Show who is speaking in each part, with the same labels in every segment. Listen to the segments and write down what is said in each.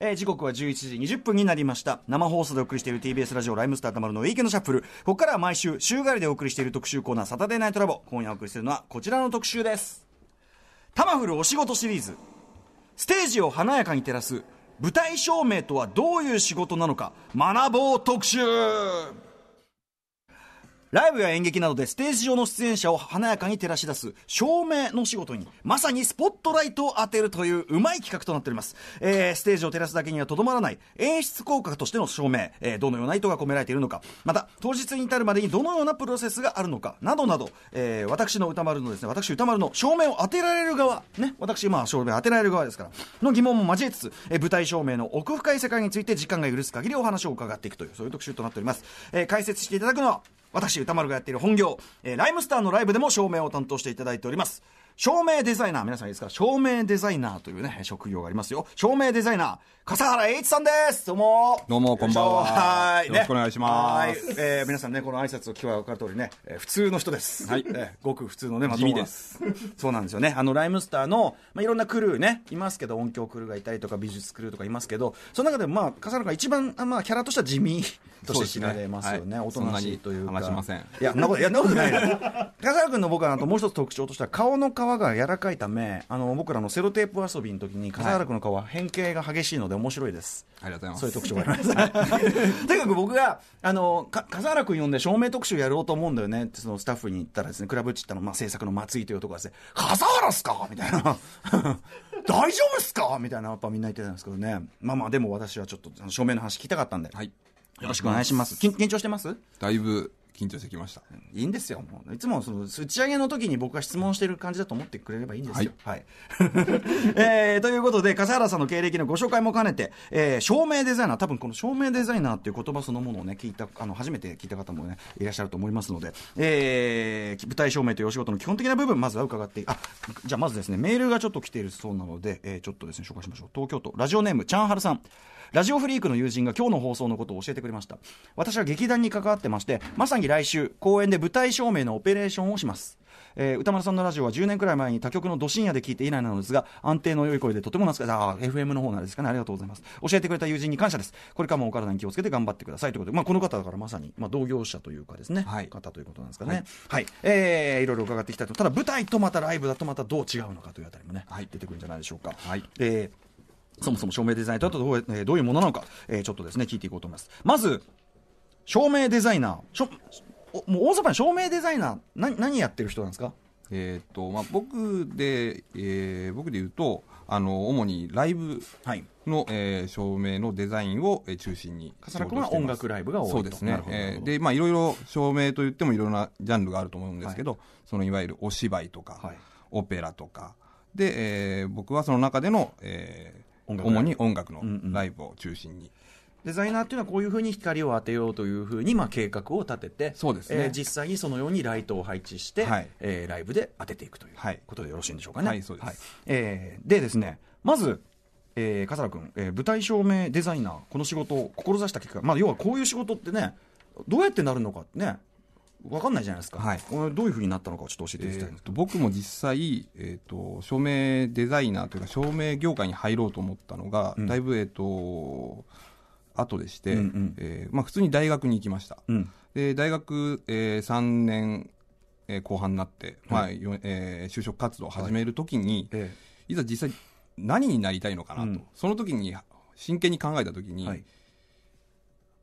Speaker 1: えー、時刻は11時20分になりました生放送でお送りしている TBS ラジオライムスターたまるのウィーンのシャッフルここからは毎週週替わりでお送りしている特集コーナーサタデーナイトラボ今夜お送りするのはこちらの特集ですタマフルお仕事シリーズステージを華やかに照らす舞台照明とはどういう仕事なのか学ぼう特集ライブや演劇などでステージ上の出演者を華やかに照らし出す照明の仕事にまさにスポットライトを当てるといううまい企画となっております、えー、ステージを照らすだけにはとどまらない演出効果としての照明、えー、どのような意図が込められているのかまた当日に至るまでにどのようなプロセスがあるのかなどなど、えー、私の歌丸のですね私歌丸の照明を当てられる側ね私まあ照明当てられる側ですからの疑問も交えつつ、えー、舞台照明の奥深い世界について時間が許す限りお話を伺っていくというそういう特集となっております、えー、解説していただくのは私歌丸がやっている本業、えー、ライムスターのライブでも照明を担当していただいております照明デザイナー、皆さんいいですか照明デザイナーというね、職業がありますよ。照明デザイナー、笠原栄一さんですどうも
Speaker 2: どうも、こんばんは。はい。よろしくお願いします。
Speaker 1: ね、えー、皆さんね、この挨拶を聞けば分かる通りね、えー、普通の人です。はい。えー、ごく普通のね、まあ、地味です。そうなんですよね。あの、ライムスターの、まあ、いろんなクルーね、いますけど、音響クルーがいたりとか、美術クルーとかいますけど、その中でも、まあ、笠原が一番、まあ、キャラとしては地味として知られますよね。大人、ねはい、しいというか。話しま
Speaker 2: せん。いや、なこと、いや、なことない。
Speaker 1: 笠原君の僕は、あともう一つ特徴としては、顔の顔が柔らかいためあの僕らのセロテープ遊びの時に笠原君の顔は変形が激しいので面白いです、はい、あり
Speaker 2: がとうございますそういう特徴
Speaker 1: があります とにかく僕があの笠原君呼んで照明特集やろうと思うんだよねってそのスタッフに言ったらですねクラブチッタの、まあ、制作の松井というところですね「笠原っすか?」みたいな 大丈夫っすかみたいなやっぱみんな言ってたんですけどねまあまあでも私はちょっと照明の話聞きたかったんで、はい、
Speaker 2: よろしくお願いします
Speaker 1: 緊張してますだいぶ緊張してきました。いいんですよ。もういつもその打ち上げの時に僕が質問してる感じだと思ってくれればいいんですよ。はい。えー、ということで、笠原さんの経歴のご紹介も兼ねて、えー、照明デザイナー、多分この照明デザイナーっていう言葉そのものをね、聞いた、あの、初めて聞いた方もね、いらっしゃると思いますので、えー、舞台照明というお仕事の基本的な部分、まずは伺って、あ、じゃあまずですね、メールがちょっと来ているそうなので、えー、ちょっとですね、紹介しましょう。東京都、ラジオネーム、チャンハルさん。ラジオフリークの友人が今日の放送のことを教えてくれました私は劇団に関わってましてまさに来週公演で舞台照明のオペレーションをしますえー、歌丸さんのラジオは10年くらい前に他局のど深夜で聞いて以来なのですが安定の良い声でとても懐かしい FM の方なんですかねありがとうございます教えてくれた友人に感謝ですこれからもお体に気をつけて頑張ってくださいということで、まあ、この方だからまさに、まあ、同業者というかですね、はい、方ということなんですかねはい、はい、えー、いろいろ伺っていきたいとただ舞台とまたライブだとまたどう違うのかというあたりもね、はい、出てくるんじゃないでしょうか、はいえーそもそも照明デザインとはどう,、えー、どういうものなのか、えー、ちょっとですね聞いていこうと思います。まず照明デザイナーもう大阪に照明デザイナーな何やってる人なんですかえっ
Speaker 2: とまあ、僕で、えー、僕で言うとあの主にライブの、はい、えー、照明のデザインを、中心に笠原君は音楽ライブが多いそうですね、えー、でまあいろいろ照明といってもいろんなジャンルがあると思うんですけど、はい、そのいわゆるお芝居とか、はい、オペラとかで、えー、僕はその中での、えー、主に音
Speaker 1: 楽のライブを中心に。デザイナーっていうのはこういうふうに光を当てようというふうにまあ計画を立ててそうですね、えー、実際にそのようにライトを配置して、はい、えー、ライブで当てていくということでよろしいんでしょうかね。はい、はい、そうです、はい、えー、でですねまずえー、笠原君、えー、舞台照明デザイナーこの仕事を志した結果、まあ、要はこういう仕事ってねどうやってなるのかね分かんないじゃないですか、はい、どういうふうになったのか
Speaker 2: ちょっと教えていただきたいんです、えー、僕も実際、えーと、照明デザイナーというか、照明業界に入ろうと思ったのが、うん、だいぶ、えーと、後でして、うんうん、えー、まあ、普通に大学に行きました、うん、で大学、えー、3年、えー、後半になって、うん、まあえー、就職活動を始めるときに、はい、いざ実際、何になりたいのかなと、うん、そのときに真剣に考えたときに、はい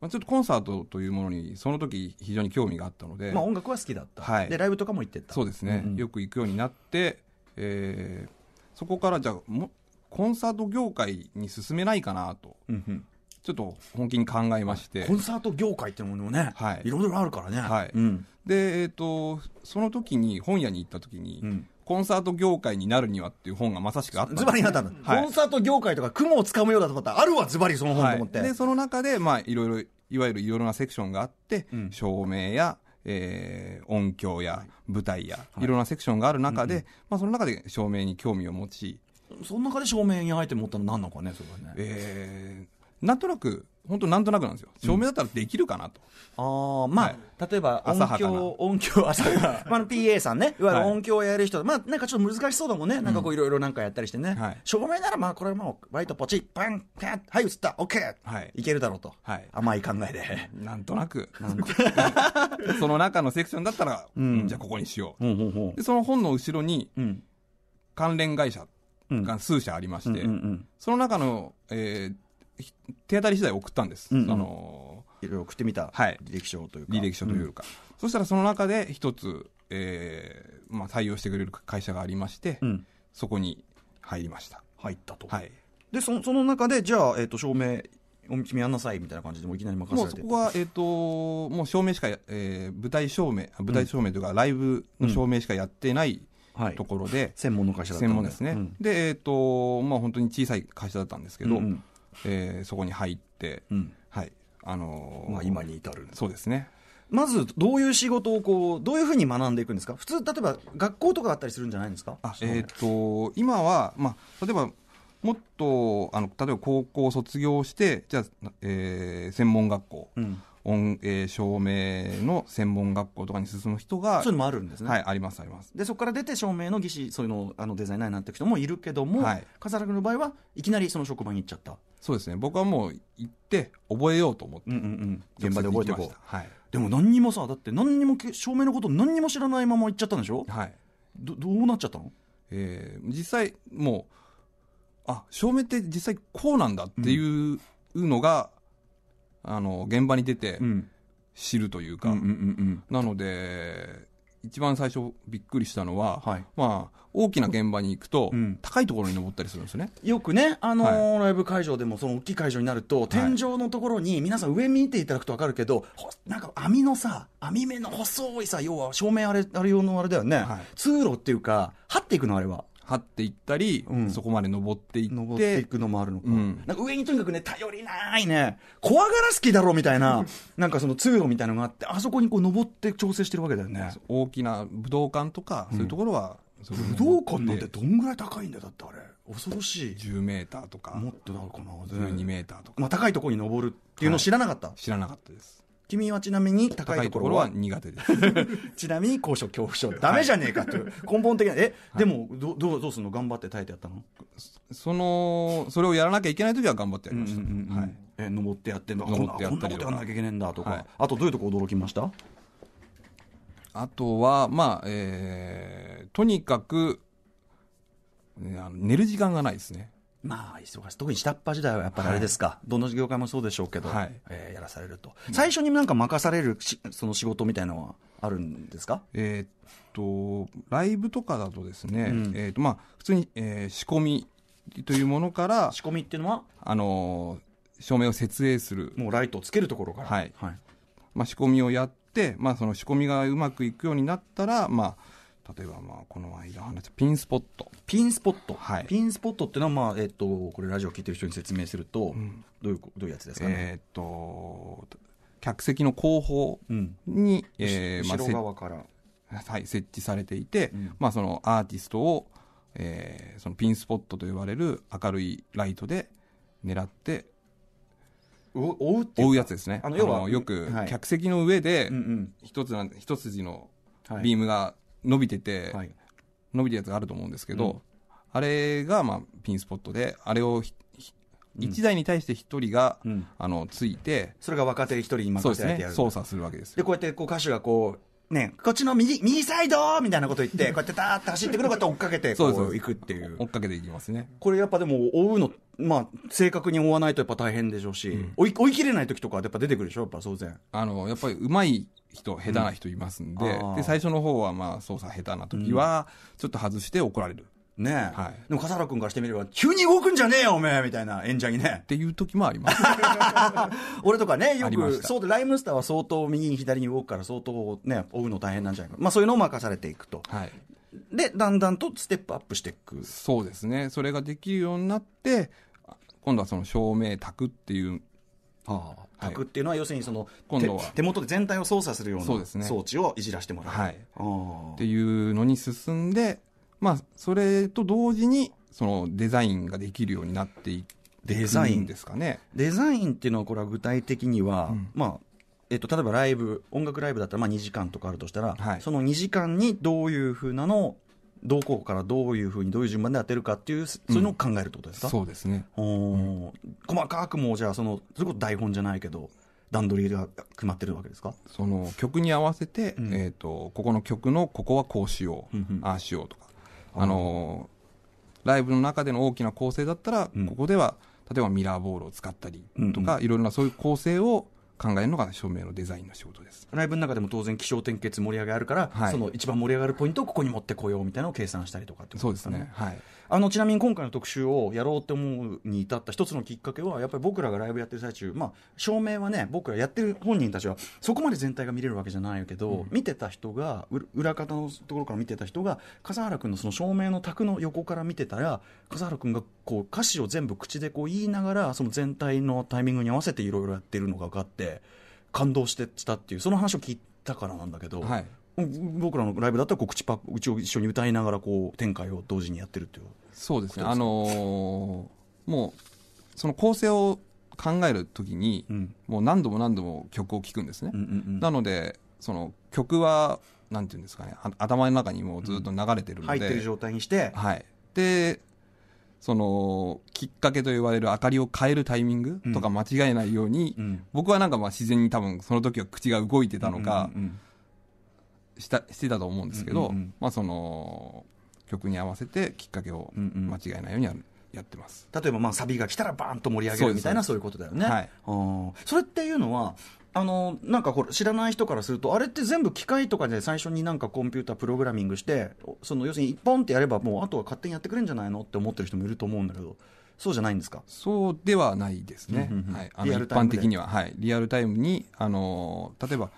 Speaker 2: まあ、ちょっとコンサートというものにその時非常に興味があったので、まあ、音楽
Speaker 1: は好きだった、は
Speaker 2: い、でライブとかも行ってたそうですね、うんうん、よく行くようになって、えー、そこからじゃあもコンサート業界に進めないかなと、うんうん、ちょっと本気に考えまして、コンサート業界ってものもね、はい、いろいろあるからね、はいうん、で、えーと、とその時に本屋に行った時に、うんコンサート業界になるにはっていう本がまさしくあったズバリあったの、はい、コン
Speaker 1: サート業界とか雲をつかむようだと思ったらあるわズバリその本と思って、はい、でそ
Speaker 2: の中でまあいろいろいわゆるいろいろなセクションがあって、うん、照明や、えー、音響や舞台や、い、ろんなセクションがある中で、まあ、その中で照明に興味を持ちその中で照明にあえて持ったの何なのかねそれはね
Speaker 1: えなんとなく本当なんとなくなんですよ照明だったらできるかなと、ああまあ、はい例えば音響音響朝が まあ PA さんね いわゆる音響をやる人、まあなんかちょっと難しそうだもんね、なんかこういろいろなんかやったりしてね、はい照明ならまあこれはもうバイトポチッパンパンはい映った OK、はいいけるだろうと、はい甘い考えでなんとなく
Speaker 2: その中のセクションだったら、うんじゃあここにしよう、うんううでその本の後ろにうん関連会社が数社ありまして、うんうんその中の、えー手当たり次第送ったんです。うんうん、あのいろいろ送ってみた、履歴書というか。履歴書というか。うん、そしたらその中で一つ、えーまあ、採用してくれる会
Speaker 1: 社がありまして、うん、そこに入りました。入ったと。はい、でそ、その中で、じゃあ、えーと、証明君やんなさいみたいな感じでもいきなり任れてもうそこは、
Speaker 2: えーと、もう証明しか、えー、舞台証明舞台証明というか、うん、ライブの証明しかやってない、ところで、専門の会社だったんで専門ですね、うん、でえっ、ー、とまあ本当に小さい会社だったんですけど、うんうん、
Speaker 1: えー、そこに入って、うん、はいあのー、まあ、今に至るそうですねまずどういう仕事をこうどういうふうに学んでいくんですか普通例えば学校とかあったりするんじゃないんですかあ、えーと、今は、まあ、例えばもっとあの例えば高
Speaker 2: 校を卒業してじゃあ、えー、専門学校、うん音、えー、照
Speaker 1: 明の専門学校とかに進む人がそういうのもあるんですねはいありますありますでそこから出て照明の技師そういうのあのデザイナーになっていく人もいるけども、はい、笠原君の場合はいきなりその職場に行っちゃったそうですね僕はもう行って覚えようと思って、うんうんうん、現場で覚えてこう、はい、でも何にもさだって何にも照明のこと何にも知らないまま行っちゃったんでしょはいどどうなっちゃったのえー、実際もうあ照明って実際こうなん
Speaker 2: だっていうのが、うんあの現場に出て知るというか、なので一番最初びっくりしたのは、はい、ま
Speaker 1: あ、大きな現場に行くと、うん、高いところに登ったりするんですねよくね、あのーはい、ライブ会場でもその大きい会場になると、天井のところに、皆さん上見ていただくと分かるけどなんか網のさ網目の細いさ要は照明あれあれ用のあれだよね、通路っていうか張っていくのあれは張っていったり、うん、そこまで登っていって。登っていくのもあるのか。うん、なんか上にとにかくね、頼りないね、怖がらす気だろみたいな、なんかその通路みたいなのがあって、あそこにこう登って調整してるわけだよね。大きな武道館とか、そういうところは、うん、武道館なんてどんぐらい高いんだよ、だってあれ。恐ろしい10メーターとかもっとだろうかな12メーターとか、まあ、高いところに登るっていうのを知らなかった、はい、知らなかったです君はちなみに高いところは苦手です ちなみに高所恐怖症ダメじゃねえかという、根本的なえ、はい、でもどどうどうするの頑張って耐えてやったのそのそれをやらなきゃいけない時は頑張ってやりました、うんうんうん、はい、え登ってやってんだかこんなことやらなきゃいけないんだとか、はい、あとどういうとこ驚きました
Speaker 2: あとはまあえー、とにかく、
Speaker 1: 寝る時間がないですねまあ、忙しい。特に下っ端時代はやっぱりあれですか、はい、どの業界もそうでしょうけど、はい、えー、やらされると。最初になんか任されるしその仕事みたいなのはあるんですかえー、っと、ライブとかだとで
Speaker 2: すね、うん、えー、っと、まあ、普通に、えー、仕込みというものから、仕込みっていうのはあのー、照明を設営する。もうライトをつけるところから。はい。はい、まあ、仕込みをやって、まあ、その仕込みがうまくいくようになったら、まあ、例えばまあこの間話
Speaker 1: したピンスポットピンスポット、はい、ピンスポットっていうのは、まあえっと、これラジオ聞いてる人に説明すると、どういうどういうやつですかねえー、っと客席の後方
Speaker 2: に、うん、えー、まあ、後ろ側から、はい、設置されていて、うん、まあ、そのアーティストを、えー、そのピンスポットと呼ばれる明るいライトで狙って追う追うやつですねあの要はよく客席の上で一つ一筋のビームが伸びてて、はい、伸びてるやつがあると思うんですけど、うん、あれがまあピンスポットであれを1
Speaker 1: 台に対して1人が、うん、あのついてそれが若手1人に任せられてやる、ね、操作するわけですでこうやってこう歌手がこうね、こっちの右右サイドみたいなこと言って、こうやってたーって走ってくる、こうやって追っかけて、こう行くっていう追っかけていきますね。これやっぱでも、追うの、まあ、正確に追わないとやっぱ大変でしょうし、うん、追い追い切れない時とか、やっぱ出てくるでしょ、やっぱ当然。あの、やっぱりうまい
Speaker 2: 人、下手な人いますんで、うん、で最初の方はまあ操作下手な時は、ちょっと外
Speaker 1: して怒られる。ねはい、でも笠原君からしてみれば、急に動くんじゃねえよ、おめえみたいな演者にね。っていう時もあります 俺とかね、よく、そうで、ライムスターは相当右に左に動くから、相当ね、追うの大変なんじゃないか、まあ、そういうのを任されていくと、はい、で、だんだんとステップアップしていくそうですね、それができるようになって、今度はその照明、卓っていう。はあ核っていうのは要するにその、今度は手元で全体を操作するような装置をいじらしてもら
Speaker 2: う。はい、っていうのに進んで、まあ、それと同時に
Speaker 1: そのデザインができるようになっていデザインですかね。デザインっていうのはこれは具体的には、うん、まあえっと、例えばライブ音楽ライブだったらまあ2時間とかあるとしたら、はい、その2時間にどういうふうなのをどこからどういうふうにどういう順番で当てるかっていう、そういうのを考えるってことですか、うん、そうですね、細かくもうじゃあその、それこそ台本じゃないけど、段取りが決まってるわけですかそ
Speaker 2: の曲に合わせて、うん、えーと、ここの曲のここはこうしよう、うんうん、ああしようとか、あのー、ライブの中での大きな構成だったら、ここでは例えばミラー
Speaker 1: ボールを使ったりとか、いろいろなそういう構成を。考えるのが照明のデザインの仕事ですライブの中でも当然気象転結盛り上がるから、はい、その一番盛り上がるポイントをここに持ってこようみたいなのを計算したりとかってことですね、ね、はい、あのちなみに今回の特集をやろうって思うに至った一つのきっかけはやっぱり僕らがライブやってる最中、まあ、照明はね僕らやってる本人たちはそこまで全体が見れるわけじゃないけど、うん、見てた人が裏方のところから見てた人が笠原君のその照明の卓の横から見てたら笠原君がこう歌詞を全部口でこう言いながらその全体のタイミングに合わせていろいろやってるのが分かって。感動してたっていうその話を聞いたからなんだけど、はい、僕らのライブだったらこう口パクうちを一緒に歌いながらこう展開を同時にやってるっていう
Speaker 2: そうですねあ
Speaker 1: のー、
Speaker 2: もうその構成を考える時に、うん、もう何度も何度も曲を聴くんですね、うんうんうん、なのでその曲はなんていうんですかね頭の中にもうずっと流れてるので、うん、入ってる状態にしてはいでそのきっかけと言われる明かりを変えるタイミングとか間違えないように、うん、僕はなんかまあ自然に多分その時は口が動いてたのか、したしてたと思うんですけど、まあ、その曲
Speaker 1: に合わせてきっかけを間違えないようにやる。やってます例えばまあサビが来たらバーンと盛り上げるみたいなそういうことだよね、はい、それっていうのはあのなんかこれ知らない人からするとあれって全部機械とかで最初になんかコンピュータープログラミングしてその要するにポンってやればもうあとは勝手にやってくれるんじゃないのって思ってる人もいると思うんだけど。そうじゃないんですかそうではないですね、一般的には、
Speaker 2: はい、リアルタイムに、あの例えば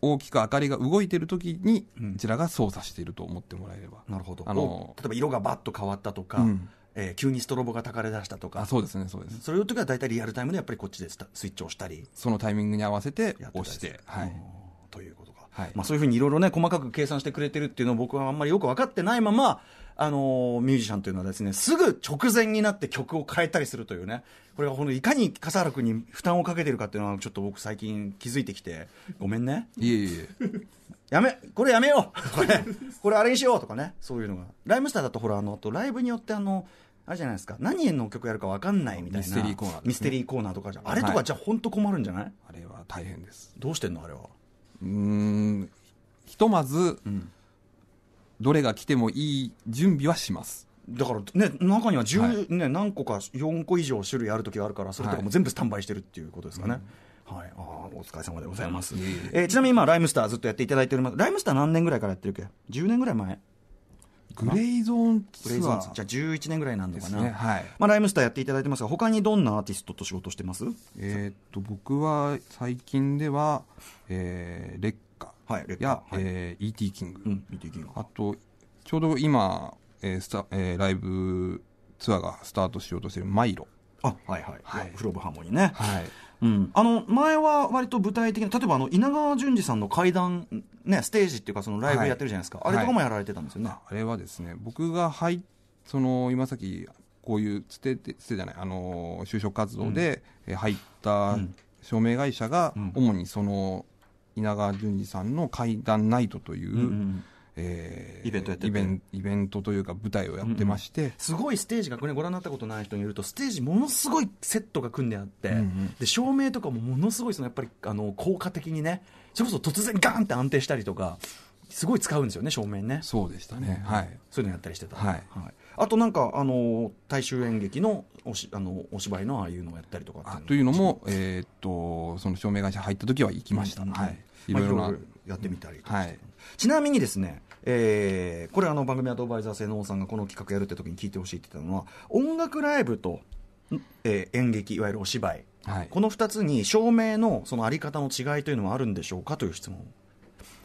Speaker 2: 大きく明かりが動いてる時に、こちらが操作していると思ってもらえれば、うん、なるほどあの例えば色
Speaker 1: がばっと変わったとか、うんえー、急にストロボがたかれだしたとかそうですねそうですそれいう時は大体リアルタイムでやっぱりこっちでスイッチをしたりそのタイミングに合わせて押して、はい、ということか、はいまあ、そういうふうにいろいろね細かく計算してくれてるっていうのを僕はあんまりよく分かってないままあのミュージシャンというのはですね、すぐ直前になって曲を変えたりするというね、これがこのいかに笠原君に負担をかけてるかっていうのは、ちょっと僕最近気づいてきて、ごめんね。いえいえ。やめ、これやめようこれ、これあれにしようとかね、そういうのが。ライムスターだとほら、あの、あとライブによってあの、あれじゃないですか何の曲やるか分かんないみたいなミステリーコーナー、ね、ミステリーコーナーとかじゃあれとかじゃ本当困るんじゃない、はい、あれは大変ですどうしてんのあれは
Speaker 2: うんひとまず、うんどれが来てもいい準備はします。だからね、中には10、はい、
Speaker 1: ね、何個か4個以上種類ある時があるから、それとかも全部スタンバイしてるっていうことですかね。はい、はい、あお疲れ様でございます、えー、ちなみに今、ライムスターずっとやっていただいておりますライムスター何年ぐらいからやってるっけ10年ぐらい前グレイゾーンツアーじゃあ11年ぐらいなんですね、はいまあ、ライムスターやっていただいてますが他にどんなアーティストと仕事してますえー、っと僕は最近では、
Speaker 2: えー、レッはいレや、はいえー、E.T. キング、うん E.T. キングあとちょうど今、えースタえーライブツアーがスタートしようとしているマイロあはい
Speaker 1: はい、はいフロブハーモニーね、
Speaker 2: はいうん、
Speaker 1: あの前は割と具体的な例えばあの稲川淳二さんの階段ねステージっていうかそのライブやってるじゃないですか、はいあれとかもやられてたんですよね、
Speaker 2: あれはですね僕が入っその今さっきこういうつててつてじゃないあの就職活動でえー入った証明会社が主にその稲川淳二さんの怪談ナイトという、うんえー、イベントやってイイベン
Speaker 1: トというか舞台をやってまして、うんうん、すごいステージが、これご覧になったことない人によるとステージものすごいセットが組んであって、うんうん、で照明とかもものすごいそのやっぱりあの効果的にねそれこそ突然ガーンって安定したりとかすごい使うんですよね照明ねそうでしたね、はい、そういうのやったりしてた、はいはい、あとなんかあの大衆演劇のおしあのお芝居のああいうのをやったりとか
Speaker 2: というのも、えっとその照明会社入った時は行きました、はいいろいろ
Speaker 1: やってみたりとか、はい、ちなみにですねえー、これあの番組アドバイザー性能さんがこの企画やるって時に聞いてほしいって言ったのは音楽ライブと、えー、演劇いわゆるお芝居、はい、この2つに照明のそのあり方の違いというのはあるんでしょうかという質問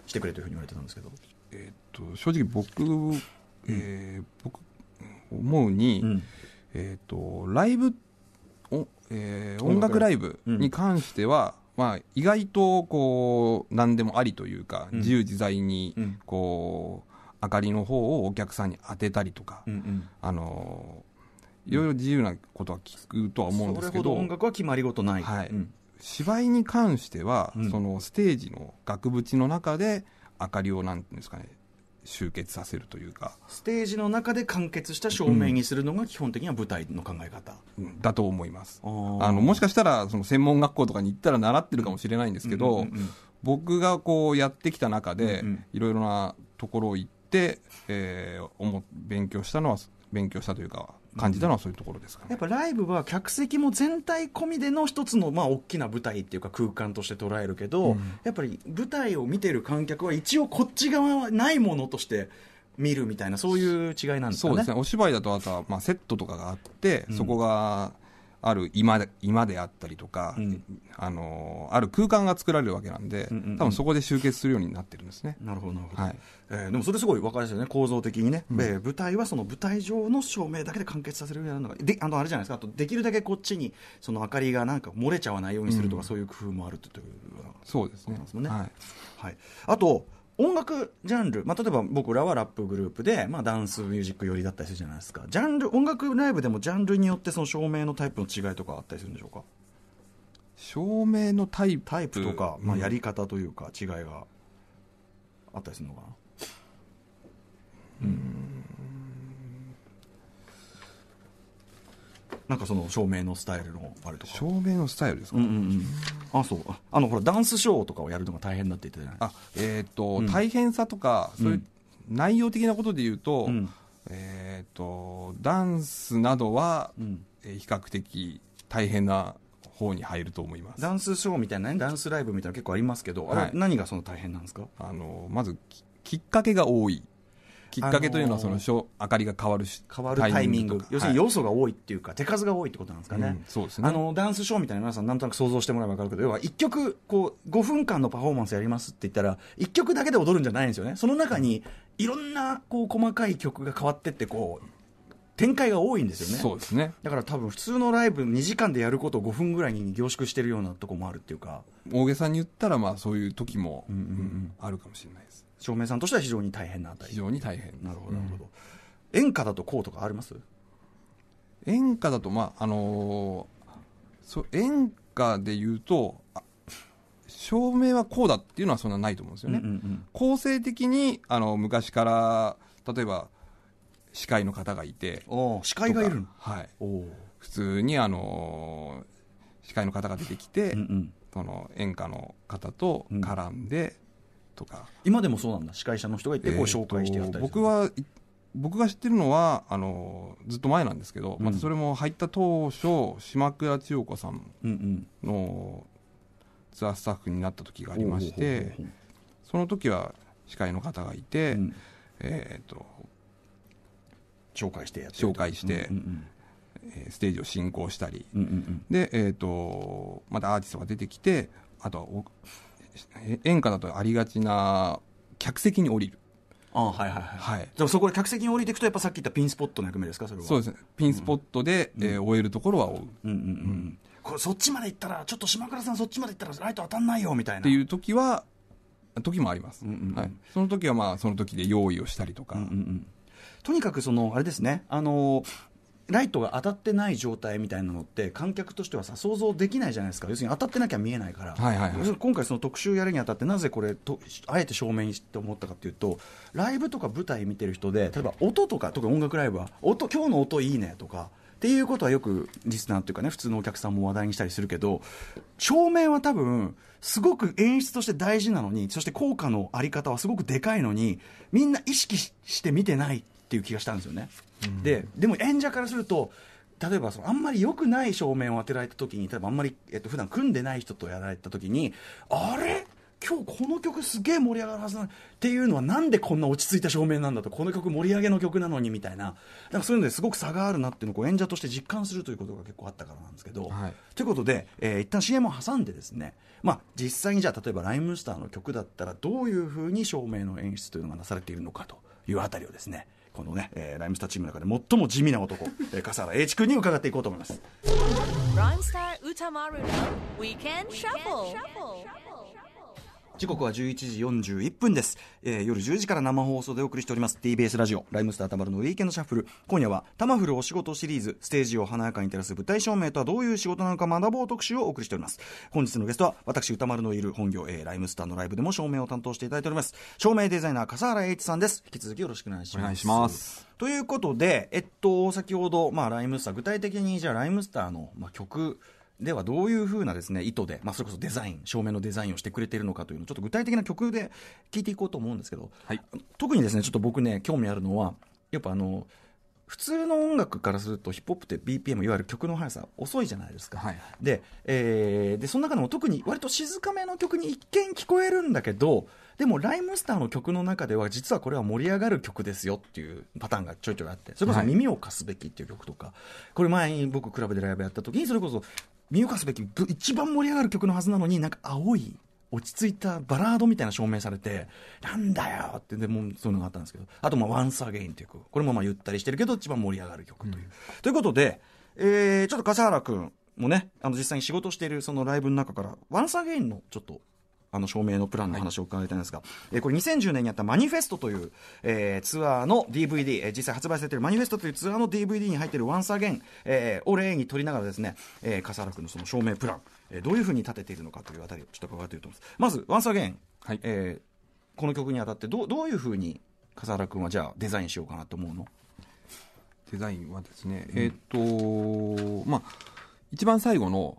Speaker 1: してくれというふうに言われてたんですけど。えっと正直僕、
Speaker 2: えー、僕思うに、うん、えっとライブお、えー、音楽ライブに関しては、うん、まあ、意外とこう何でもありというか、うん、自由自在にこう、明かりの方をお客さんに当てたりとか、うんうん、あのいろいろ自由なことは聞くとは思うんですけど、それほど音楽は決まりごとない、はい芝居に関しては、うん、そのステージの額縁の中で明かりをなんていうんですかね集結させるというか
Speaker 1: ステージの中で完結した照明
Speaker 2: にするのが基本的には舞台の考え方、うん、だと思いますあのもしかしたらその専門学校とかに行ったら習ってるかもしれないんですけど、うんうんうん、僕がこうやってきた中でいろいろなところを行って、えー、
Speaker 1: 勉強したのは勉強したというか感じたのはそういうところですかね、やっぱライブは客席も全体込みでの一つのまあ大きな舞台っていうか空間として捉えるけど、うん、やっぱり舞台を見てる観客は一応こっち側はないものとして見るみたいなそういう違いなんですかね。そうですねお芝居だとあとはまあセットとかがあって、そこが、うんある
Speaker 2: 今で今であったりとか、うん、あのある空間が作られるわけなんで、うんうんうん、多分そこ
Speaker 1: で集結するようになってるんですね。なるほどなるほど、はいえー、でもそれすごい分かりますよね構造的にね、うん、えー、舞台はその舞台上の照明だけで完結させるようなのがであのあれじゃないですかあとできるだけこっちにその明かりがなんか漏れちゃわないようにするとか、うん、そういう工夫もあるという、ね、そうですね。はい、はい、あと音楽ジャンル、まあ、例えば僕らはラップグループで、まあ、ダンスミュージック寄りだったりするじゃないですかジャンル音楽ライブでもジャンルによってその照明のタイプの違いとかあったりするんでしょうか照明のタイプタイプとか、まあ、やり方というか違いがあったりするのかなうんなんかその照明のスタイルのあれとか照明のスタイルですか、うんうんうん、あそうあのほらダンスショーとかをやるのが大変だ
Speaker 2: って言ってたあえっ、ー、と、うん、大変さとかそういう内容的なことで言うと、うん、えっ、ー、とダンスなどは、うん、比較的大
Speaker 1: 変な方に入ると思いますダンスショーみたいな、ね、ダンスライブみたいな結構ありますけど、はい、何がその大変なんですかあのまずきっかけが多いきっかけというのはその、
Speaker 2: 明かりが変わるし変わるタイミング要するに要素
Speaker 1: が多いっていうか、手数が多いってことなんですかね,、そうですねあのダンスショーみたいな皆さんなんとなく想像してもらえば分かるけど要は1曲こう5分間のパフォーマンスやりますって言ったら1曲だけで踊るんじゃないんですよねその中にいろんなこう細かい曲が変わってってこう展開が多いんですよね。そうですね。だから多分普通のライブ2時間でやることを5分ぐらいに凝縮してるようなとこもあるっていうか。大げさに言ったらまあそういう時もあるかもしれないです。照明さんとしては非常に大変なあ非常に大変なるほどなるほど、演歌だとこうとかあります演歌だとまああのー、
Speaker 2: そう演歌で言うと照明はこうだっていうのはそんなないと思うんですよね、うんうんうん、構成的にあの昔から例えば司会の方がいて司会がいるの、はい、普通にあのー、司会の方が出てきて、うんうん、その演歌の方と絡んで、うんとか今でもそうなんだ司会者の人がいてこう紹介してやったり、僕は僕が知ってるのはあのずっと前なんですけど、うん、またそれも入った当初島倉千代子さんのツアースタッフになった時がありまして、うんうん、その時は司会の方がいて、うん、えーと、紹介してやって紹介して、うんうんうん、ステージを進行したり、うんうんうん、で、えーと、またアーティストが出てきてあとは演歌だとありがちな客席に降りるあはいはいはい、はい、でもそこで客席に降りていく
Speaker 1: とやっぱさっき言ったピンスポットの役目ですかそれはそうですねピンスポットで、うん、えー、終えるところは追う,、うんうんうん、うんこれそっちまで行ったらちょっと島倉さんそっちまで行ったらライト当たんないよみたいなっていう時は時もあります、うんうんうん、はい、その時はまあその時で用意をしたりとか、うんうんうんとにかくそのあれですねあのライトが当たってない状態みたいなのって観客としてはさ想像できないじゃないですか要するに当たってなきゃ見えないから、はいはいはい、今回その特集やるにあたってなぜこれとあえて正面にて思ったかというとライブとか舞台見てる人で例えば音とか特に音楽ライブは音今日の音いいねとかっていうことはよくリスナーというかね普通のお客さんも話題にしたりするけど照明は多分すごく演出として大事なのにそして効果のあり方はすごくでかいのにみんな意識して見てないっていう気がしたんですよね。うん、ででも演者からすると例えばそのあんまり良くない照明を当てられた時に例えばあんまり、えっと普段組んでない人とやられた時にあれ今日この曲すげえ盛り上がるはずなのっていうのはなんでこんな落ち着いた照明なんだとこの曲盛り上げの曲なのにみたいななんかそういうのですごく差があるなっていうのを演者として実感するということが結構あったからなんですけど、はい、ということで、えー、一旦 CM を挟んでですね、まあ、実際にじゃあ例えばライムスターの曲だったらどういうふうに照明の演出というのがなされているのかというあたりをですねこのね、えー、ライムスターチームの中で最も地味な男、笠原英一君に伺っていこうと思います。
Speaker 2: ライムスター歌丸のウィーケンシャッフル
Speaker 1: 時刻は11時41分です、えー、夜10時から生放送でお送りしております TBS ラジオライムスターたまるのウィーケンドシャッフル今夜は「タマフルお仕事」シリーズステージを華やかに照らす舞台照明とはどういう仕事なのか学ぼう特集をお送りしております本日のゲストは私歌丸のいる本業、えー、ライムスターのライブでも照明を担当していただいております照明デザイナー笠原栄一さんです引き続きよろしくお願いしますお願いしますということで、えっと、先ほど、まあ、ライムスター、具体的にじゃあ、ライムスターの、まあ、曲、ではどういうふうなですね意図で、まあ、それこそデザイン照明のデザインをしてくれているのかというのをちょっと具体的な曲で聞いていこうと思うんですけど、はい、特にですねちょっと僕ね興味あるのはやっぱあの普通の音楽からするとヒップホップって BPM いわゆる曲の速さ遅いじゃないですか、はい、で,、えー、でその中でも特に割と静かめの曲に一見聞こえるんだけどでもライムスターの曲の中では実はこれは盛り上がる曲ですよっていうパターンがちょいちょいあってそれこそ「耳を貸すべき」っていう曲とか、はい、これ前に僕クラブでライブやった時にそれこそ見動かすべき一番盛り上がる曲のはずなのになんか青い落ち着いたバラードみたいな証明されてなんだよってでもそういうのがあったんですけどあとまあ「Once Again」という曲これもまあゆったりしてるけど一番盛り上がる曲という。うん、ということで、えー、ちょっと笠原君もねあの実際に仕事しているそのライブの中から「Once Again」のちょっとあの証明のプランの話を伺いたいんですが、はい、えー、これ2010年にあったマニフェストという、えー、ツアーの DVD、えー、実際発売されているマニフェストというツアーの DVD に入っているワンサーゲン、えー、を例に取りながらですね、えー、笠原君のその証明プラン、えー、どういうふうに立てているのかというあたりをちょっと伺っていると思います。まず、ワンサーゲン、はいえー、この曲にあたってど、どういうふうに笠原君はじゃあデザインしようかなと思うのデザインはですね、うん、えっ、
Speaker 2: とまあ、一番最
Speaker 1: 後の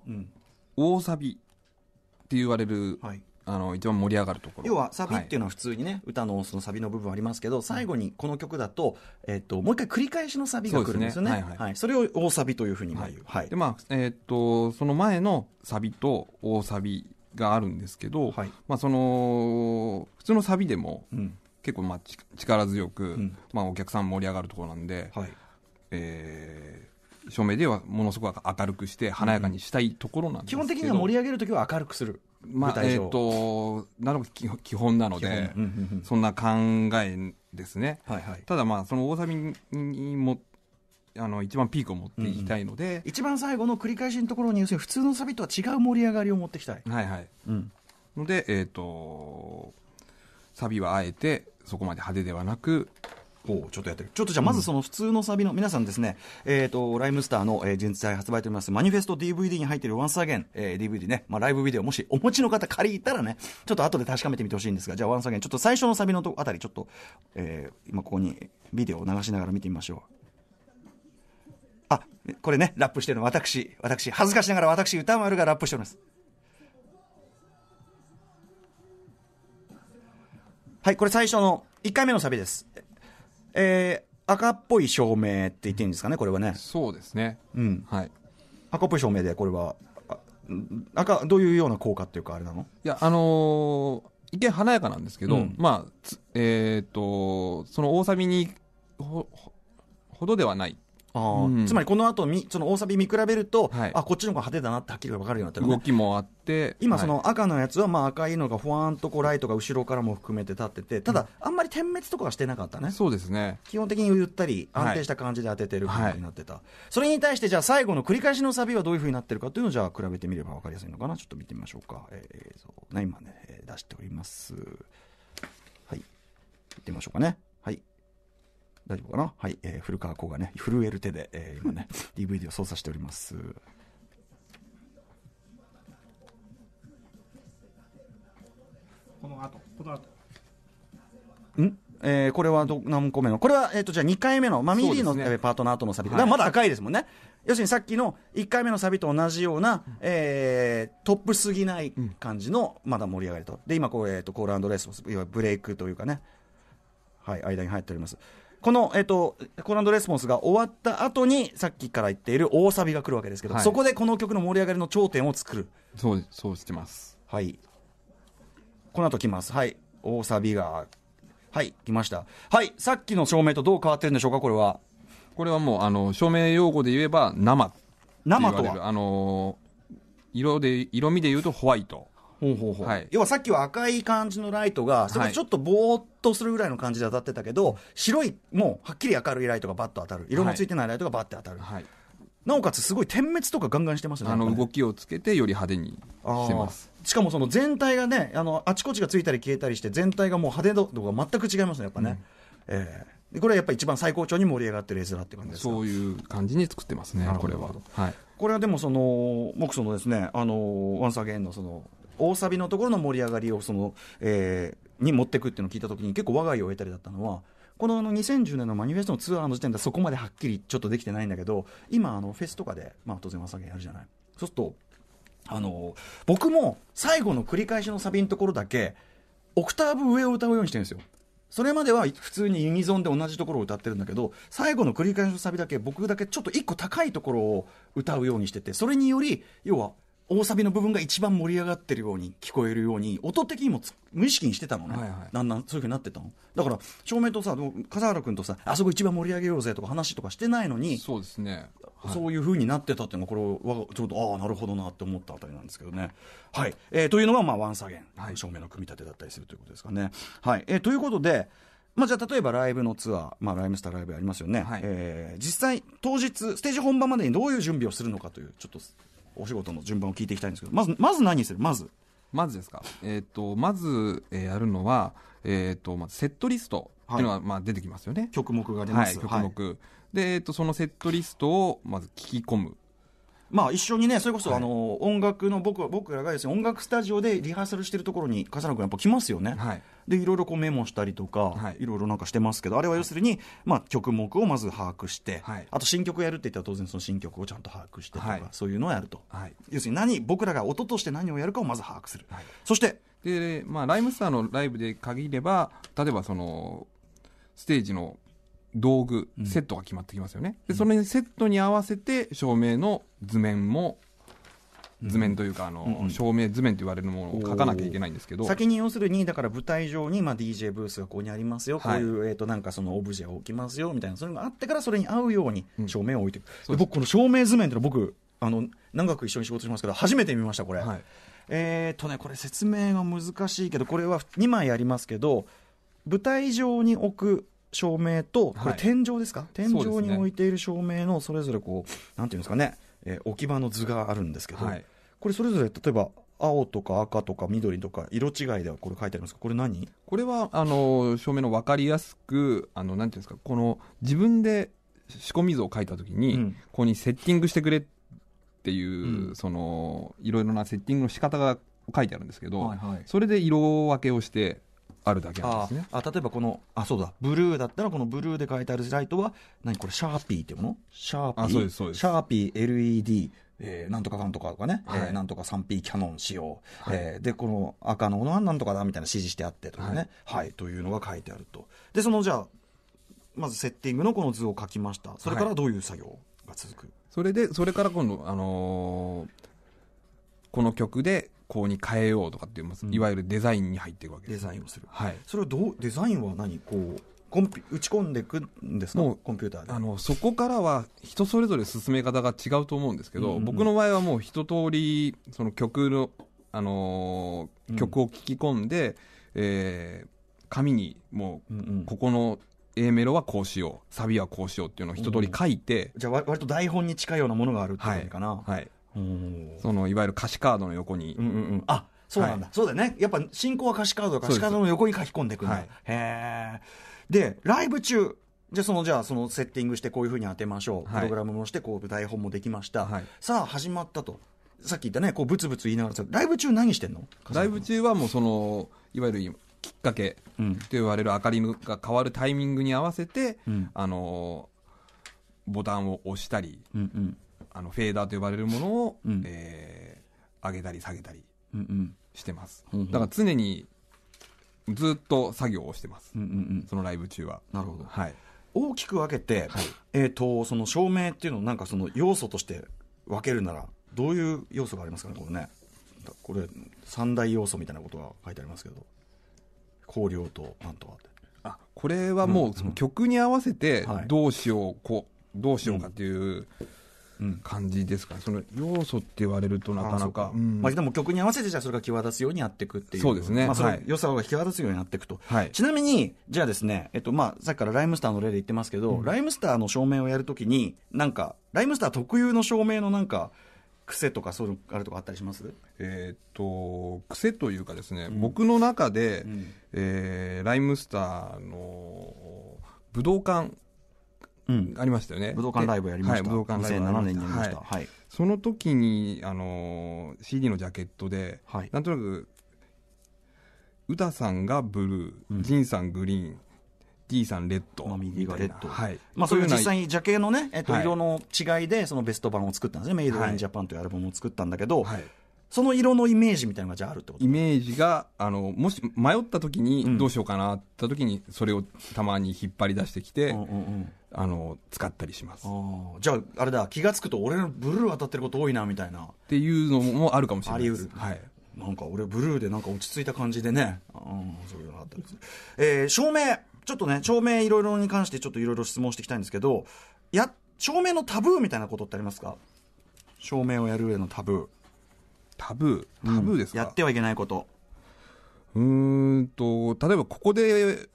Speaker 1: 大サビって言われる、はいあの一番盛り上がるところ要はサビっていうのは普通にね、はい、歌のそのサビの部分ありますけど最後にこの曲だと,、えーと、もう一回繰り返しのサビが来るんですよね、ね、はい、はい、はい、それを大サビというふうに言う、はいはいでまあえーと、
Speaker 2: その前のサビと大サビがあるんですけど、はいまあ、その普通のサビでも、うん、結構まあ力強く、うん、まあ、お客さん盛り上がるところなんで、はいえー、照明ではものすごく明るくして華やかにしたいところなんですけど、基本的には盛
Speaker 1: り上げるときは明るくするまあ、えっ、ー、
Speaker 2: と、なるど、基本なので、そんな考えですね。はいはい、ただまあ、その大サビ
Speaker 1: にも、あの一番ピークを持っていきたいので、うんうん、一番最後の繰り返しのところに普通のサビとは違う盛り上がりを持っていきたい
Speaker 2: はいはい、うん、のでえっ、ー、と
Speaker 1: サビはあえてそこまで派手ではなくちょっとやってる。ちょっとじゃあ、まずその普通のサビの、皆さんですね、えっ、ー、と、ライムスターの、えー、現在発売となります、マニフェスト DVD に入ってるワンスアゲン、a えー、DVD ね、まあ、ライブビデオ、もしお持ちの方借りたらね、ちょっと後で確かめてみてほしいんですが、じゃあ、ワンス e a g ちょっと最初のサビのとあたり、ちょっと、えー、今ここにビデオを流しながら見てみましょう。あ、これね、ラップしてるの私、私、恥ずかしながら私、歌丸がラップしております。はい、これ最初の1回目のサビです。えー、赤っぽい照明って言っていいんですかね、これはね。そうですね。うん。はい。赤っぽい照明で、これは、赤、どういうような効果っていうか、あれなの
Speaker 2: いや、あのー一見華やかなんですけど、うん、まあ、えっ、ー、と、その大サビにほ、
Speaker 1: ほどではないあうん、つまりこの後みその大サビ見比べると、はい、あこっちの方が派手だなってはっきり分かるようになってる、ね、動きもあって今その赤のやつはまあ赤いのがほわんとこうライトが後ろからも含めて立っててただ、あんまり点滅とかはしてなかったねそうですね基本的にゆったり安定した感じで当ててる感じになってた、はいはい、それに対してじゃあ最後の繰り返しのサビはどういうふうになってるかというのをじゃあ比べてみれば分かりやすいのかなちょっと見てみましょうか、えー、映像ね今ね出しておりますはい見てみましょうかねはい大丈夫かなはい、えー、古川子がね、震える手で、えー、今ね、DVD を操作しております。この後、この後。んえー、これはど何個目のこれは、えーと、じゃあ2回目の、まあ、ミリーの、ね、パートナーとのサビ、はい、まだ赤いですもんね要するにさっきの1回目のサビと同じような、うん、えー、トップすぎない感じの、まだ盛り上がりとで今こう、えーと、コールレースいわゆるブレイクというかねはい間に入っておりますこの、えっと、コードレスポンスが終わった後に、さっきから言っている大サビが来るわけですけど、はい、そこでこの曲の盛り上がりの頂点を作る。そう、そうしてます。はい。この後来ます。はい。大サビが、はい、来ました。はい、さっきの照明とどう変わってるんでしょうか、これは。これはもう、あの、照明用語で言えば、生。生とはあの
Speaker 2: 色で、色味で言うとホワイト。ほうほうほうはい、
Speaker 1: 要はさっきは赤い感じのライトが、それちょっとぼーっとするぐらいの感じで当たってたけど、はい、白い、もうはっきり明るいライトがばっと当たる、色のついてないライトがばって当たる。はいなおかつすごい点滅とかガンガンしてますね。あの動きをつけてより派手にしてます。しかもその全体がね、あのあちこちがついたり消えたりして全体がもう派手度が全く違いますねやっぱね。うん、えーこれはやっぱり一番最高潮に盛り上がってる絵面って感じですそういう感じに作ってますね、これは。はい、これはでもその、僕そのですね、あの、ワンサーゲンのその、大サビのところの盛り上がりをその、えー、に持っていくっていうのを聞いた時に結構我が家を得たりだったのはこのあの2010年のマニフェストのツアーの時点ではそこまではっきりちょっとできてないんだけど今あのフェスとかで、まあ、当然わさげやるじゃないそうするとあの僕も最後の繰り返しのサビのところだけオクターブ上を歌うようにしてるんですよそれまでは普通にユニゾンで同じところを歌ってるんだけど最後の繰り返しのサビだけ僕だけちょっと1個高いところを歌うようにしててそれにより要は大サビの部分が一番盛り上がってるように聞こえるように音的にも無意識にしてたのね、はいはい、だんだんそういうふうになってたのだから照明とさ笠原君とさあそこ一番盛り上げようぜとか話とかしてないのにそうですね、はい、そういうふうになってたっていうのがこれはちょっとああなるほどなって思ったあたりなんですけどねはい、えー、というのがまあワンサゲン、はい、照明の組み立てだったりするということですかねはい、えー、ということでまあ、じゃあ例えばライブのツアー、まあ、ライムスターライブありますよね、はい、えー、実際、当日、ステージ本番までにどういう準備をするのかという、ちょっとお仕事の順番を聞いていきたいんですけどまずまず何するまずまずですか、えーと、まず、えー、や
Speaker 2: るのは、えーと、まずセットリストっていうのが、はい、まあ、出てきますよね曲目が出ます、はい、曲
Speaker 1: 目、はい、で、えーと、とそのセットリストをまず聞き込むまあ一緒にねそれこそ、あの音楽の僕は僕らがですね音楽スタジオでリハーサルしてるところに笠野君やっぱ来ますよねはいでいろいろこうメモしたりとか、はい、いろいろなんかしてますけどあれは要するに、はい、まあ、曲目をまず把握して、はい、あと新曲やるって言ったら当然その新曲をちゃんと把握してとか、はい、そういうのをやると、要するに何僕らが音として何をやるかをまず把握する、そしてで、まあ、ライムスターの
Speaker 2: ライブで限れば例えばそのステージの道具、うん、セットが決まってきますよねでそのセットに合わせて照明の図面も図面というか、あの、うん照明図面と言われるものを書かなきゃいけないんですけど先に要
Speaker 1: するにだから舞台上にまあ DJ ブースがここにありますよ、はい、こういう、えー、となんかそのオブジェを置きますよみたいなそういうのがあってからそれに合うように照明を置いていく、うん、僕この照明図面っていうのは僕あの長く一緒に仕事しますけど初めて見ましたこれ、はい、えっ、ー、とねこれ説明が難しいけどこれは2枚ありますけど舞台上に置く照明とこれ天井ですか、はい、天井に置いている照明のそれぞれこう、ね、なんていうんですかねえー、置き場の図があるんですけど、はい、これそれぞれ例えば青とか赤とか緑とか色違いではこれ書いてありますこれ何
Speaker 2: これはあの照明の分かりやすくあのなんていうんですかこの自分で仕込み図を書いた時に、うん、ここにセッティングしてくれっていう、うん、そのいろいろなセッティングの仕方が書いてあるんですけど、はいはい、それで色分けをして
Speaker 1: あるだけなんですねあ例えばこのあそうだブルーだったらこのブルーで書いてあるライトは何これシャーピーっていうものシャーピーあそうですそうですシャーピー LED えー、なんとかかんとかとかね、はい、えー、なんとか 3P キャノンしよはい、えー、でこの赤のものはなんとかだみたいな指示してあってとかね、はい、はい、というのが書いてあるとでそのじゃあまずセッティングのこの図を書きましたそれからどういう作業が続く、それでそれから今度あのー、
Speaker 2: この曲で向に変えようとかっていう、いわゆるデザインに入っていくわけです、デザイン
Speaker 1: をする、はい、それをどうデザインは何こうコンピ打ち込んでいくんですかもうコンピューターであのそこからは
Speaker 2: 人それぞれ進め方が違うと思うんですけど、うんうん、僕の
Speaker 1: 場合はもう一
Speaker 2: 通りその曲の、あのー、曲を聴き込んで、うん、えー、紙にもうここの A メロはこうしようサビはこうしようっていうのを一通り書いて、うん、じゃあ割と台本に近いようなものがあるっていうかな、はい、はいそのいわゆる歌詞カードの横に。うんうんうん、あそうなんだ、はい、
Speaker 1: そうだね。やっぱ進行は歌詞カード歌詞カードの横に書き込んでいくんだ。はい、へえ。で、ライブ中、じゃあそのじゃあそのセッティングしてこういうふうに当てましょう、プログラムもしてこう台本もできました、はい、さあ始まったとさっき言ったねこうブツブツ言いながらライブ中何してんのライブ中はもうそのいわゆる
Speaker 2: きっかけと言われる明かりが変わるタイミングに合わせて、うん、あのボタンを押したり、うんうんあのフェーダーと呼ばれるものを、うん、えー、上げたり下げたりしてます、うんうん、だから常に
Speaker 1: ずっと作業をしてます、うんうんうん、そのライブ中はなるほど、はい、大きく分けて、はい、えーと、その照明っていうのをなんかその要素として分けるならどういう要素がありますかねこれねこれ三大要素みたいなことが書いてありますけど光量となんとかってあこれはもう、その曲に合わせてどうし
Speaker 2: よう、こうどうしようかっていう、うん感じですか、うん、その要素って言われる
Speaker 1: となかなか、うん、まあ、でも曲に合わせてじゃあそれが際立つようにやっていくっていうそうですね、まあ、それ良さが際立つようになっていくと、はい、ちなみにじゃあですね、えっとまあ、さっきからライムスターの例で言ってますけど、うん、ライムスターの照明をやるときになんかライムスター特有の照明のなんか癖とかそういうのあるとかあったりしますえっと癖というかですね、うん、僕の中で、うん、
Speaker 2: えー、ライムスターの武道館ありましたよね、武道館ライブやりました、はい、武道館ライブ2007年にやりました、はい、その時にあの CD のジャケットで、はい、なんとなく歌さんが
Speaker 1: ブルー、うん、ジンさんグリーン D さんレッドまあ、右がレッド、はいまあ、そういう実際にジャケのね、えっと、色の違いでそのベスト版を作ったんですね、はい、メイド・イン・ジャパンというアルバムを作ったんだけど、はい、その色のイメージみたいなのがじゃああるってことイメージがあのもし迷った時
Speaker 2: にどうしようかなって時にそれをたまに引っ張り出してきて、うんうんうんうんあの
Speaker 1: 使ったりしますじゃああれだ気が付くと俺のブルー当たってること多いなみたいなっていうのもあるかもしれないですはい、なんか俺ブルーでなんか落ち着いた感じでね、そういうのあったりする、えー、照明ちょっとね照明いろいろに関してちょっといろいろ質問していきたいんですけどや照明のタブーみたいなことってありますか照明をやる上のタブータブータブーですか、うん、やってはいけないことうん
Speaker 2: と例えばここで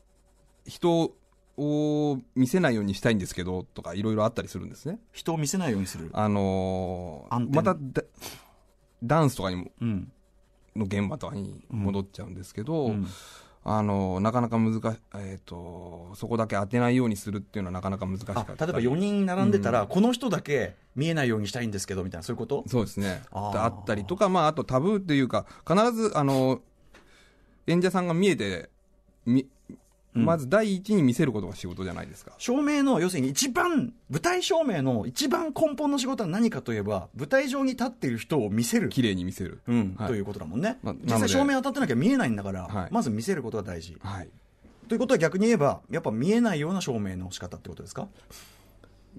Speaker 2: 人を見せないようにしたいんですけどとかいろいろあったりするんですね人を見せないようにするあのー、またダンスとかにも、うん、の現場とかに戻っちゃうんですけど、うん、あのー、なかなか難し、えーと、そこだけ当てないようにするっていうのはなかなか難しかった例えば4人並んでたら、うん、この人だけ見えないようにしたいんですけどみたいなそういうことそうですねあったりとか、まあ、あとタブーっていうか必ずあのー、演者さんが見えて
Speaker 1: みまず第一に見せることが仕事じゃないですか。照明の、要するに一番、舞台照明の一番根本の仕事は何かといえば、舞台上に立っている人を見せる。綺麗に見せる。うん、はい、ということだもんね。ま実際照明当たってなきゃ見えないんだから、はい、まず見せることが大事。はい。ということは逆に言えば、やっぱ見えないような照明の仕方ってことですか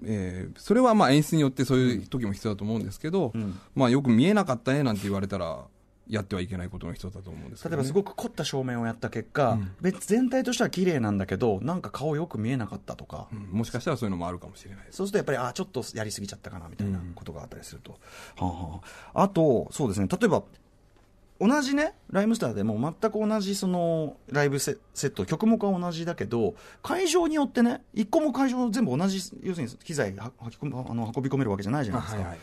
Speaker 2: えー、それはまあ演出によってそういう時も必要だと思うんですけど、うん、まあ、よく見えなかったねなんて言われたら、やってはいけないことの一つだと思うんです、ね、例えばすごく凝った照明をやった結果、
Speaker 1: うん、別全体としては綺麗なんだけどなんか顔よく見えなかったとか、うん、もしかしたらそういうのもあるかもしれないそうするとやっぱりあちょっとやりすぎちゃったかなみたいなことがあったりすると、うん、はあ、あとそうですね例えば同じねライムスターでも全く同じそのライブセット曲目は同じだけど会場によってね一個も会場全部同じ要するに機材はきあの運び込めるわけじゃないじゃないですか、はいはい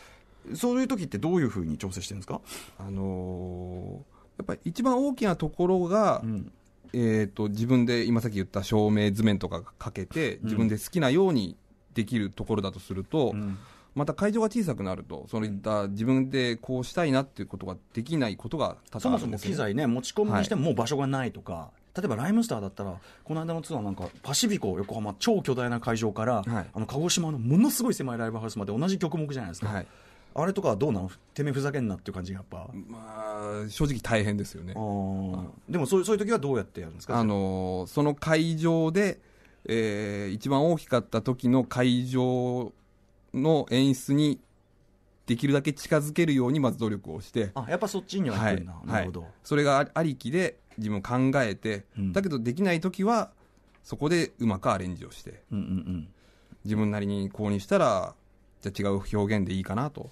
Speaker 1: そういう時ってどういうふうに調整してるんですか、あのー、やっぱり一番大きなところが、うん、
Speaker 2: えーと、自分で今さっき言った照明図面とかかけて、自分で好きなようにできるところだとすると、うん、また会場が小さくなると、そういった自分でこうした
Speaker 1: いなっていうことができないことが多々あるんです、そもそも機材ね、持ち込みにしてももう場所がないとか、はい例えばライムスターだったらこの間のツアーなんかパシフィコ横浜超巨大な会場から、はい、あの鹿児島のものすごい狭いライブハウスまで同じ曲目じゃないですか、はい、あれとかどうなのてめえふざけんなっていう感じがやっぱまあ正直大変ですよねでもそうそういう時はどうやってやるん
Speaker 2: ですかあのー、その会場で、えー、一番大きかった時の会場の演出にできるだけ近づけるようにまず努力をしてあやっぱそっち
Speaker 1: にはくんだ、はい、なるほど、はい、
Speaker 2: それがありきで自分を考えて、うん、だけどできない時はそこでうまくアレンジをして、うんうんうん、自分なりに購入したらじゃ違う表現でいいかなと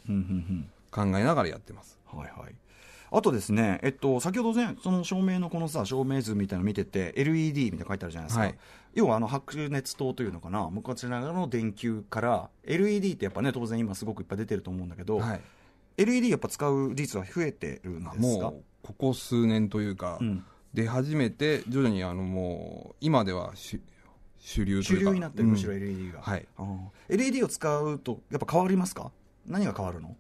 Speaker 2: 考えながらやってます。
Speaker 1: はいはいあとですね、えっと、先ほどね、その照明のこのさ、照明図みたいなの見てて、LED みたいな書いてあるじゃないですか。はい、要は、あの、白熱灯というのかな、昔ながらの電球から、LED ってやっぱね、当然今すごくいっぱい出てると思うんだけど、はい、LED やっぱ使う率は増えてるんですかもう、
Speaker 2: ここ数年というか、うん、出始めて、徐々にあの、もう、今ではし、主流主流になってるむしろ LED が、はい、
Speaker 1: LED を使うとやっぱ変わりますか何が変わるの、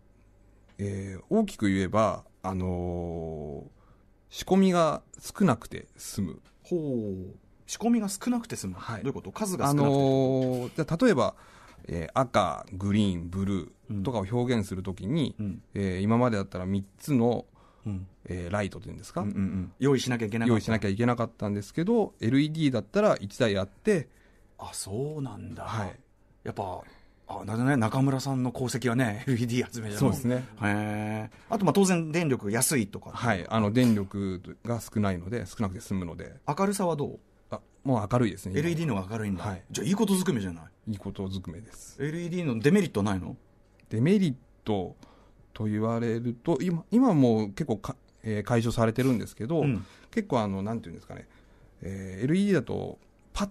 Speaker 1: えー、大きく
Speaker 2: 言えば、あのー、仕込みが少なくて済むほ
Speaker 1: う仕込みが少なくて済む、はい、どういうこと数が少なくて、あ
Speaker 2: のー、例えば、えー、赤グリーンブルーとかを表現するときに、うん、えー、今までだったら3つの、うん、えー、ライトというんですか、うんうんうん、用意しなきゃいけなかった用意しなきゃいけなかったんです
Speaker 1: けど LED だったら1台あってあそうなんだ、はい、やっぱあなね、中村さんの功績はね、LED 集めじゃそうですね。へあ
Speaker 2: と、当然、電力安いとか。はい、あの電力が少ないので、少なくて済むので。明るさはどうあもう明るいですね。LED のが明る
Speaker 1: いんだ。はい、じゃあ、いいことず
Speaker 2: くめじゃないいいことずくめです。LED のデメリットないのデメリット、と言われると今今も結構か、えー、解消されてるんですけど、うん、結構あのなんていうんですかね、
Speaker 1: えー、LED だとパッ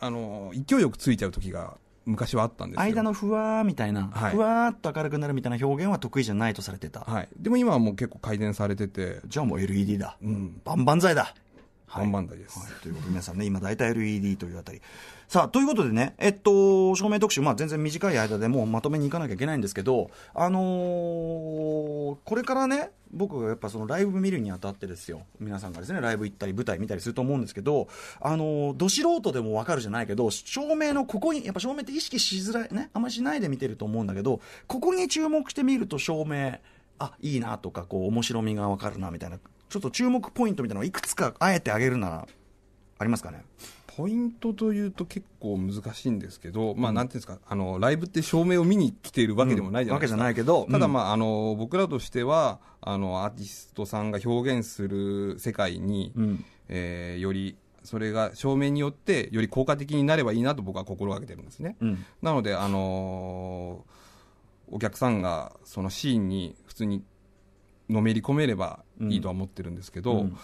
Speaker 1: あの勢いよくついちゃう時が昔はあったんです間のふわーみたいな、はい、ふわーっと明るくなるみたいな表現は得意じゃないとされてた、はい、でも今はもう結構改善されててじゃあもう LED だ、うん、バンバン剤だバンバン剤です、はい、ということで皆さんね今大体 LED というあたりさあ、ということでね、えっと、照明特集、まあ、全然短い間でもうまとめに行かなきゃいけないんですけど、あのー、これからね、僕がやっぱそのライブ見るにあたってですよ、皆さんがですね、ライブ行ったり舞台見たりすると思うんですけど、あのー、ど素人でもわかるじゃないけど、照明のここに、やっぱ照明って意識しづらい、ね、あんまりしないで見てると思うんだけど、ここに注目してみると照明、あ、いいなとか、こう、面白みがわかるなみたいな、ちょっと注目ポイントみたいなのをいくつかあえてあげるなら、ありますかねポイントというと結構難しいんですけど、まあ、なんていうんですか、
Speaker 2: あの、ライブって照明を見に来ているわけでもないじゃないですか。うん、わけじゃないけど。ただ、まあ、あの、僕らとしては、あの、アーティストさんが表現する世界に、うん、えー、より、それが照明によってより効果的になればいいなと僕は心がけてるんですね。うん、なので、あのー、お客さんがそのシーンに普通にのめり込めればいいとは思ってるんですけど、うん、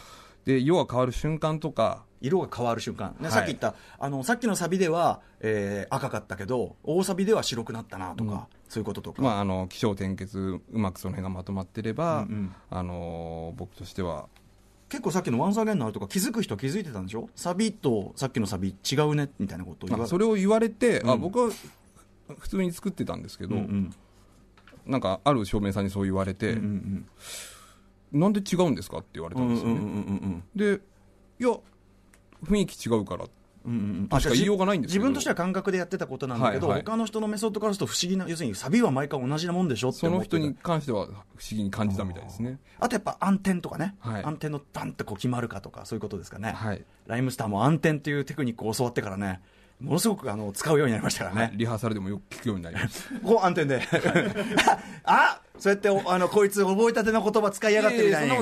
Speaker 2: で、要は変わる瞬間とか、色が変わる瞬間、ね、はい、さっき言った、
Speaker 1: あのさっきのサビでは、えー、赤かったけど、大サビでは白くなったなとか、うん、そういうこととか、
Speaker 2: まあ、あの気象転結、うまくその辺がまとまってれば、うんうん、
Speaker 1: あの僕としては。結構さっきのワンサーゲンのあるとか気づく人気づいてたんでしょサビとさっきのサビ違うねみたいなことをそれを言われて、うん、あ僕は
Speaker 2: 普通に作ってたんですけど、うんうん、なんかある照明さんにそう言われて、うんうんうん、なんで違うんですかって言われたんですよね、でいや
Speaker 1: 雰囲気違うから。うんうん、確か言いうん自分としては感覚でやってたことなんだけど、はいはい、他の人のメソッドからすると不思議な要するにサビは毎回同じなもんでしょってその人に関しては不思議に感じたみたいですねあとやっぱ暗転とかね、はい、暗転のダンってこう決まるかとかそういうことですかね、はい、ライムスターも暗転っていうテクニックを教わってからねものすごくあの使うようになりましたからね、リハーサルでもよく聞くようになりました こう暗転で あそうやってあのこいつ覚えたての言葉使いやがってみたいな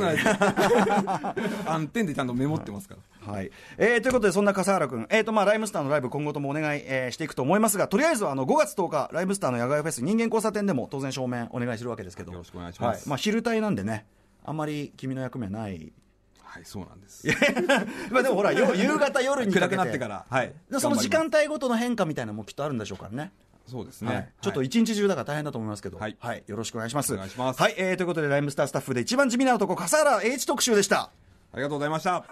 Speaker 1: 暗転 でちゃんとメモってますから、はいはえー、ということでそんな笠原君、えーとまあ、ライムスターのライブ今後ともお願い、えー、していくと思いますがとりあえずあの5月10日ライムスターの野外フェス人間交差点でも当然正面お願いするわけですけどよろしくお願いします、はい、まあ、昼帯なんでねあんまり君の役目はない
Speaker 2: はいそうなんですまあでもほら 夕方夜に暗くなってからは
Speaker 1: いその時間帯ごとの変化みたいなのもきっとあるんでしょうからねそうですね、はい、ちょっと一日中だから大変だと思いますけど、はい、はい、よろしくお願いします。お願いします。はい、えー、ということで、ライムスタースタッフで一番地味な男、笠原英一特集でした。ありがとうございました。